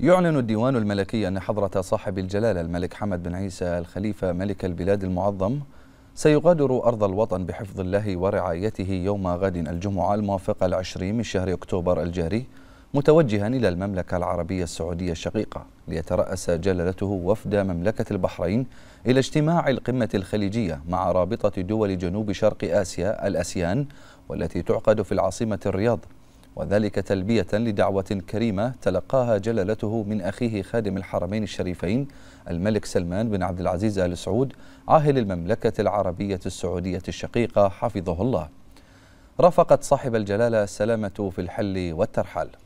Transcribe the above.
يعلن الديوان الملكي أن حضرة صاحب الجلالة الملك حمد بن عيسى الخليفة ملك البلاد المعظم سيغادر أرض الوطن بحفظ الله ورعايته يوم غد الجمعة الموافق العشرين من شهر أكتوبر الجاري متوجها إلى المملكة العربية السعودية الشقيقة ليترأس جلالته وفد مملكة البحرين إلى اجتماع القمة الخليجية مع رابطة دول جنوب شرق آسيا الأسيان والتي تعقد في العاصمة الرياض وذلك تلبية لدعوة كريمة تلقاها جلالته من أخيه خادم الحرمين الشريفين الملك سلمان بن عبد العزيز آل سعود عاهل المملكة العربية السعودية الشقيقة حفظه الله رافقت صاحب الجلالة السلامة في الحل والترحال